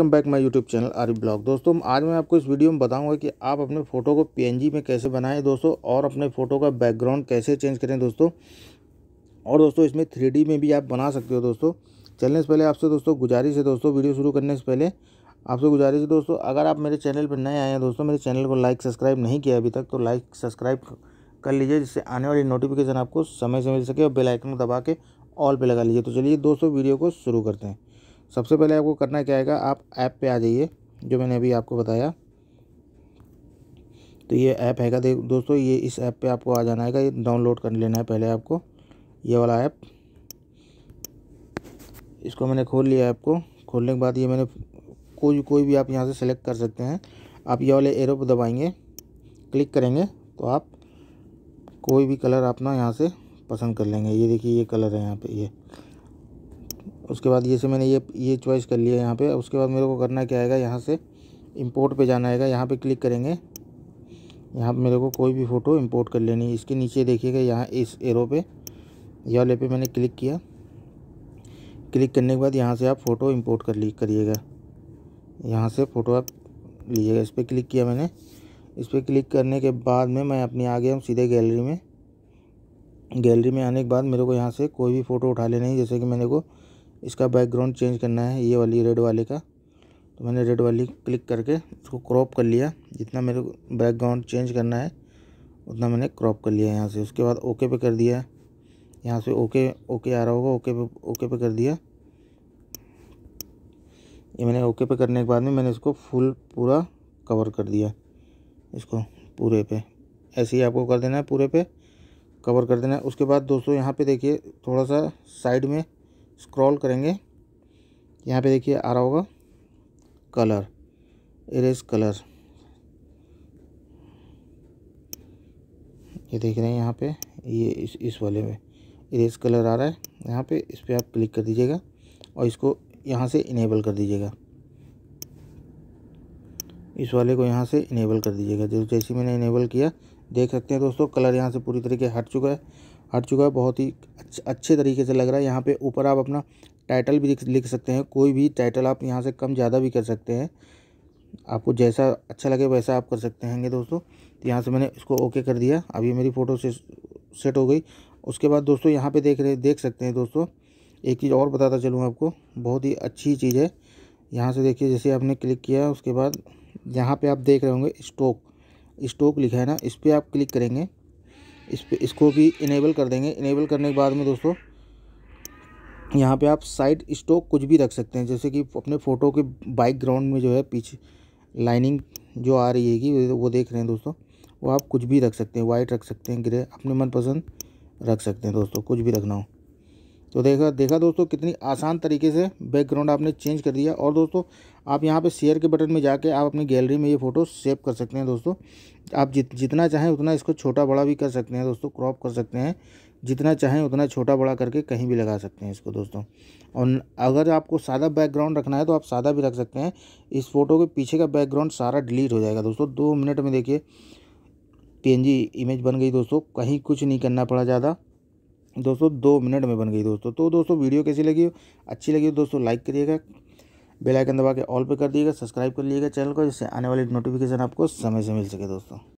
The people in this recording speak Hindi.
welcome back my YouTube channel our blog दोस्तों आज मैं आपको इस वीडियो में बताऊंगा कि आप अपने फ़ोटो को PNG में कैसे बनाएं दोस्तों और अपने फ़ोटो का बैकग्राउंड कैसे चेंज करें दोस्तों और दोस्तों इसमें थ्री में भी आप बना सकते हो दोस्तों चलने से पहले आपसे दोस्तों गुजारिश है दोस्तों वीडियो शुरू करने से पहले आपसे गुजारिश है दोस्तों अगर आप मेरे चैनल पर नए आए हैं दोस्तों मेरे चैनल को लाइक सब्सक्राइब नहीं किया अभी तक तो लाइक सब्सक्राइब कर लीजिए जिससे आने वाली नोटिफिकेशन आपको समय से मिल सके और बेलाइकन को दबा के ऑल पर लगा लीजिए तो चलिए दोस्तों वीडियो को शुरू करते हैं सबसे पहले आपको करना क्या है आप ऐप पे आ जाइए जो मैंने अभी आपको बताया तो ये ऐप हैगा देख दोस्तों ये इस ऐप पे आपको आ जाना है ये डाउनलोड कर लेना है पहले आपको ये वाला ऐप इसको मैंने खोल लिया ऐप को खोलने के बाद ये मैंने कोई कोई भी आप यहाँ से सेलेक्ट कर सकते हैं आप ये वाले एरो पर दबाएंगे क्लिक करेंगे तो आप कोई भी कलर अपना यहाँ से पसंद कर लेंगे ये देखिए ये कलर है यहाँ पे ये उसके बाद ये से मैंने ये ये चॉइस कर लिया यहाँ पे उसके बाद मेरे को करना क्या आएगा यहाँ से इंपोर्ट पे जाना आएगा यहाँ पे क्लिक करेंगे यहाँ मेरे को कोई भी फ़ोटो इंपोर्ट कर लेनी है इसके नीचे देखिएगा यहाँ इस एरो पे या वाले पे मैंने क्लिक किया क्लिक करने के बाद यहाँ से आप फ़ोटो इम्पोर्ट कर ली करिएगा यहाँ से फ़ोटो आप लीजिएगा इस पर क्लिक किया मैंने इस पर क्लिक करने के बाद में मैं अपनी आ गया हूँ सीधे गैलरी में गैलरी में आने के बाद मेरे को यहाँ से कोई भी फ़ोटो उठा लेनी है जैसे कि मैंने को इसका बैकग्राउंड चेंज करना है ये वाली रेड वाले का तो मैंने रेड वाली क्लिक करके उसको क्रॉप कर लिया जितना मेरे को बैकग्राउंड चेंज करना है उतना मैंने क्रॉप कर लिया यहाँ से उसके बाद ओके पे कर दिया यहाँ से ओके ओके आ रहा होगा ओके पे ओके पे कर दिया ये मैंने ओके पे करने के बाद में मैंने इसको फुल पूरा कवर कर दिया इसको पूरे पे ऐसे ही आपको कर देना है पूरे पे कवर कर देना है उसके बाद दोस्तों यहाँ पे देखिए थोड़ा सा साइड में स्क्रॉल करेंगे यहाँ पे देखिए आ रहा होगा कलर इरेज कलर ये देख रहे हैं यहाँ पे ये इस इस वाले में इरेज कलर आ रहा है यहाँ पे इस पर आप क्लिक कर दीजिएगा और इसको यहाँ से इनेबल कर दीजिएगा इस वाले को यहाँ से इनेबल कर दीजिएगा जो जैसे मैंने इनेबल किया देख सकते हैं दोस्तों कलर यहाँ से पूरी तरीके हट चुका है हट चुका है बहुत ही अच्छे तरीके से लग रहा है यहाँ पे ऊपर आप अपना टाइटल भी लिख सकते हैं कोई भी टाइटल आप यहाँ से कम ज़्यादा भी कर सकते हैं आपको जैसा अच्छा लगे वैसा आप कर सकते हैंगे दोस्तों तो यहाँ से मैंने इसको ओके कर दिया अब ये मेरी फ़ोटो से सेट हो गई उसके बाद दोस्तों यहाँ पर देख रहे देख सकते हैं दोस्तों एक चीज़ और बताता चलूँ आपको बहुत ही अच्छी चीज़ है यहाँ से देखिए जैसे आपने क्लिक किया उसके बाद यहाँ पर आप देख रहे होंगे स्टोक स्टोक लिखा है ना इस पर आप क्लिक करेंगे इस पे इसको भी इनेबल कर देंगे इनेबल करने के बाद में दोस्तों यहाँ पे आप साइड स्टॉक कुछ भी रख सकते हैं जैसे कि अपने फ़ोटो के बैकग्राउंड में जो है पीछे लाइनिंग जो आ रही है कि वो देख रहे हैं दोस्तों वो आप कुछ भी रख सकते हैं वाइट रख सकते हैं ग्रे अपने मनपसंद रख सकते हैं दोस्तों कुछ भी रखना हो तो देखा देखा दोस्तों कितनी आसान तरीके से बैकग्राउंड आपने चेंज कर दिया और दोस्तों आप यहाँ पे शेयर के बटन में जाके आप अपनी गैलरी में ये फ़ोटो सेव कर सकते हैं दोस्तों आप जित जितना चाहें उतना इसको छोटा बड़ा भी कर सकते हैं दोस्तों क्रॉप कर सकते हैं जितना चाहें उतना छोटा बड़ा करके कहीं भी लगा सकते हैं इसको दोस्तों और अगर आपको सादा बैकग्राउंड रखना है तो आप सादा भी रख सकते हैं इस फ़ोटो के पीछे का बैकग्राउंड सारा डिलीट हो जाएगा दोस्तों दो मिनट में देखिए पी इमेज बन गई दोस्तों कहीं कुछ नहीं करना पड़ा ज़्यादा दोस्तों दो मिनट में बन गई दोस्तों तो दोस्तों वीडियो कैसी लगी अच्छी लगी दोस्तों लाइक करिएगा बेल आइकन दबा के ऑल पे कर दिएगा सब्सक्राइब कर लीजिएगा चैनल को जिससे आने वाली नोटिफिकेशन आपको समय से मिल सके दोस्तों